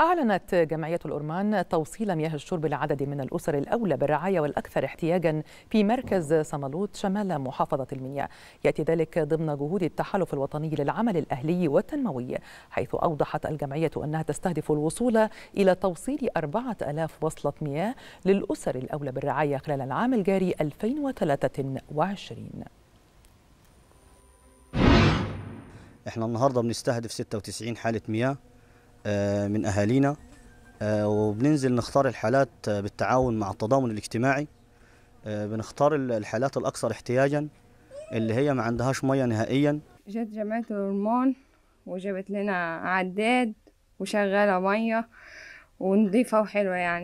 أعلنت جمعية الأرمان توصيل مياه الشرب لعدد من الأسر الأولى بالرعاية والأكثر احتياجا في مركز صملوط شمال محافظة المنيا يأتي ذلك ضمن جهود التحالف الوطني للعمل الأهلي والتنموي حيث أوضحت الجمعية أنها تستهدف الوصول إلى توصيل 4000 وصلة مياه للأسر الأولى بالرعاية خلال العام الجاري 2023 احنا النهارده بنستهدف 96 حاله مياه آه، من أهالينا آه، وبننزل نختار الحالات آه، بالتعاون مع التضامن الاجتماعي بنختار الحالات الأكثر احتياجا اللي هي ما عندهاش مية نهائيا جت جامعة الرمان وجابت لنا عداد وشغالة مية ونضيفة وحلوة يعني